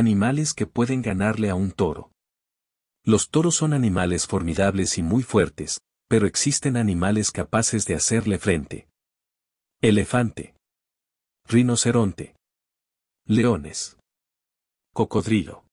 Animales que pueden ganarle a un toro. Los toros son animales formidables y muy fuertes, pero existen animales capaces de hacerle frente. Elefante. Rinoceronte. Leones. Cocodrilo.